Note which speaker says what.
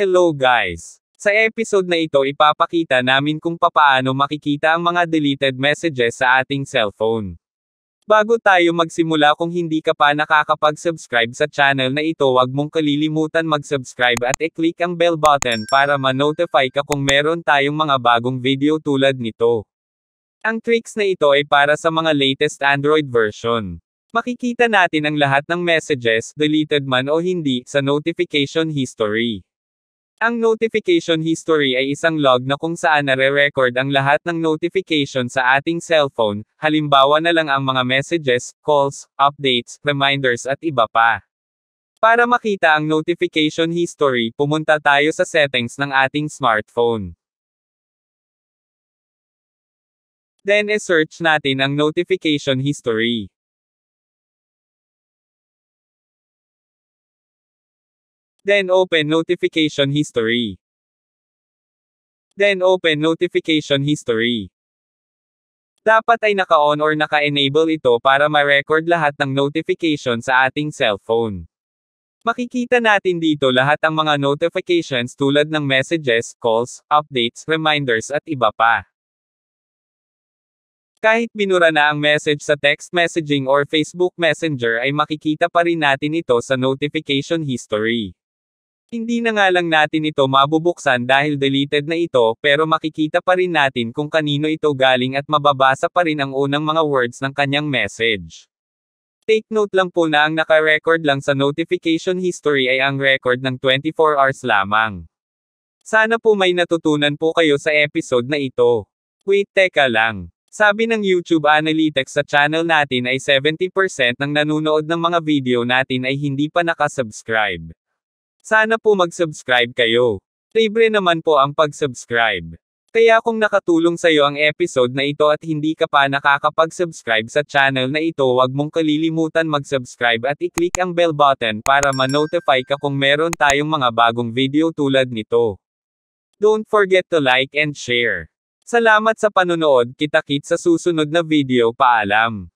Speaker 1: Hello guys! Sa episode na ito ipapakita namin kung papaano makikita ang mga deleted messages sa ating cellphone. Bago tayo magsimula kung hindi ka pa nakakapag-subscribe sa channel na ito wag mong kalilimutan mag-subscribe at i-click ang bell button para ma-notify ka kung meron tayong mga bagong video tulad nito. Ang tricks na ito ay para sa mga latest Android version. Makikita natin ang lahat ng messages, deleted man o hindi, sa notification history. Ang notification history ay isang log na kung saan nare-record ang lahat ng notification sa ating cellphone, halimbawa na lang ang mga messages, calls, updates, reminders at iba pa. Para makita ang notification history, pumunta tayo
Speaker 2: sa settings ng ating smartphone. Then e-search natin ang notification history. Then open notification history. Then open notification history.
Speaker 1: Dapat ay naka-on or naka-enable ito para ma-record lahat ng notification sa ating cellphone. Makikita natin dito lahat ang mga notifications tulad ng messages, calls, updates, reminders at iba pa. Kahit binura na ang message sa text messaging or Facebook Messenger ay makikita pa rin natin ito sa notification history. Hindi na nga lang natin ito mabubuksan dahil deleted na ito, pero makikita pa rin natin kung kanino ito galing at mababasa pa rin ang unang mga words ng kanyang message. Take note lang po na ang naka-record lang sa notification history ay ang record ng 24 hours lamang. Sana po may natutunan po kayo sa episode na ito. Wait teka lang. Sabi ng YouTube Analytics sa channel natin ay 70% ng nanonood ng mga video natin ay hindi pa nakasubscribe. Sana po mag-subscribe kayo. Libre naman po ang pag-subscribe. Kaya kung nakatulong sa iyo ang episode na ito at hindi ka pa nakakapag-subscribe sa channel na ito huwag mong kalilimutan mag-subscribe at i-click ang bell button para ma-notify ka kung meron tayong mga bagong video tulad nito. Don't forget to like and share. Salamat sa panonood kita-kit sa susunod na video paalam.